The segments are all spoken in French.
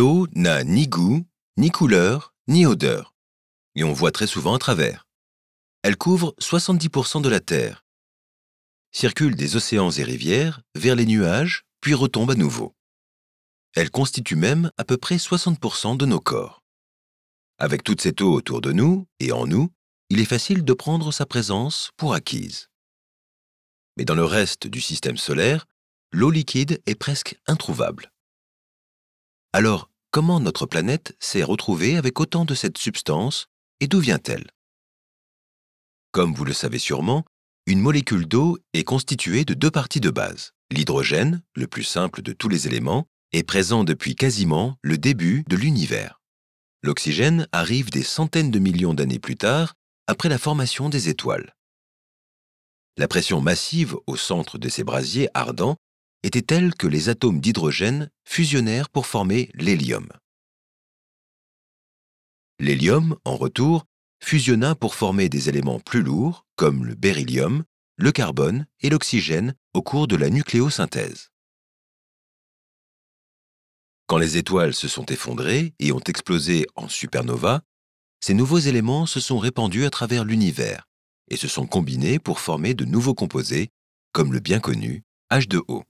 L'eau n'a ni goût, ni couleur, ni odeur, et on voit très souvent à travers. Elle couvre 70% de la Terre, circule des océans et rivières vers les nuages, puis retombe à nouveau. Elle constitue même à peu près 60% de nos corps. Avec toute cette eau autour de nous et en nous, il est facile de prendre sa présence pour acquise. Mais dans le reste du système solaire, l'eau liquide est presque introuvable. Alors, comment notre planète s'est retrouvée avec autant de cette substance et d'où vient-elle Comme vous le savez sûrement, une molécule d'eau est constituée de deux parties de base. L'hydrogène, le plus simple de tous les éléments, est présent depuis quasiment le début de l'univers. L'oxygène arrive des centaines de millions d'années plus tard, après la formation des étoiles. La pression massive au centre de ces brasiers ardents était telle que les atomes d'hydrogène fusionnèrent pour former l'hélium. L'hélium, en retour, fusionna pour former des éléments plus lourds, comme le beryllium, le carbone et l'oxygène, au cours de la nucléosynthèse. Quand les étoiles se sont effondrées et ont explosé en supernova, ces nouveaux éléments se sont répandus à travers l'univers et se sont combinés pour former de nouveaux composés, comme le bien connu H2O.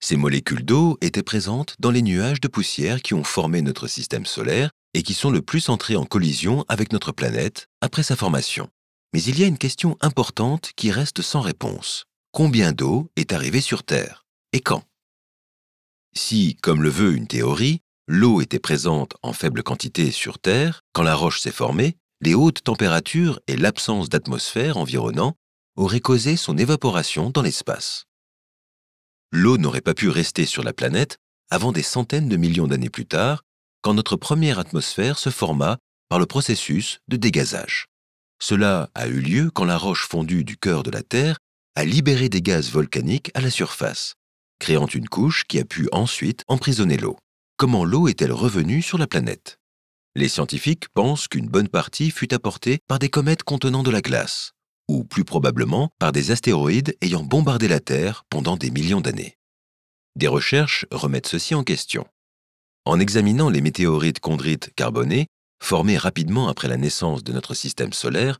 Ces molécules d'eau étaient présentes dans les nuages de poussière qui ont formé notre système solaire et qui sont le plus entrés en collision avec notre planète après sa formation. Mais il y a une question importante qui reste sans réponse. Combien d'eau est arrivée sur Terre et quand Si, comme le veut une théorie, l'eau était présente en faible quantité sur Terre quand la roche s'est formée, les hautes températures et l'absence d'atmosphère environnant auraient causé son évaporation dans l'espace l'eau n'aurait pas pu rester sur la planète avant des centaines de millions d'années plus tard, quand notre première atmosphère se forma par le processus de dégazage. Cela a eu lieu quand la roche fondue du cœur de la Terre a libéré des gaz volcaniques à la surface, créant une couche qui a pu ensuite emprisonner l'eau. Comment l'eau est-elle revenue sur la planète Les scientifiques pensent qu'une bonne partie fut apportée par des comètes contenant de la glace, ou plus probablement par des astéroïdes ayant bombardé la Terre pendant des millions d'années. Des recherches remettent ceci en question. En examinant les météorites chondrites carbonées, formées rapidement après la naissance de notre système solaire,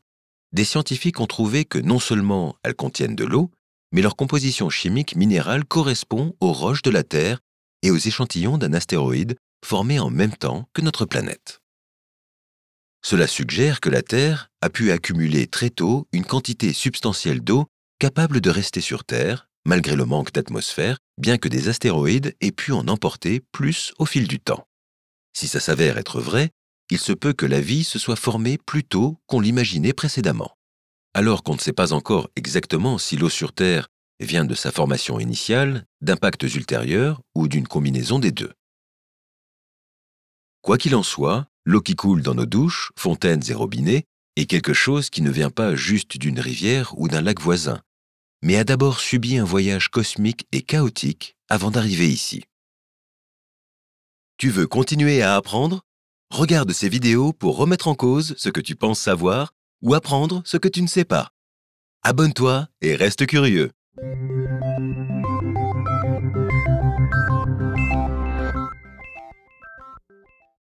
des scientifiques ont trouvé que non seulement elles contiennent de l'eau, mais leur composition chimique minérale correspond aux roches de la Terre et aux échantillons d'un astéroïde formé en même temps que notre planète. Cela suggère que la Terre a pu accumuler très tôt une quantité substantielle d'eau capable de rester sur Terre, malgré le manque d'atmosphère, bien que des astéroïdes aient pu en emporter plus au fil du temps. Si ça s'avère être vrai, il se peut que la vie se soit formée plus tôt qu'on l'imaginait précédemment. Alors qu'on ne sait pas encore exactement si l'eau sur Terre vient de sa formation initiale, d'impacts ultérieurs ou d'une combinaison des deux. Quoi qu'il en soit, l'eau qui coule dans nos douches, fontaines et robinets est quelque chose qui ne vient pas juste d'une rivière ou d'un lac voisin, mais a d'abord subi un voyage cosmique et chaotique avant d'arriver ici. Tu veux continuer à apprendre Regarde ces vidéos pour remettre en cause ce que tu penses savoir ou apprendre ce que tu ne sais pas. Abonne-toi et reste curieux.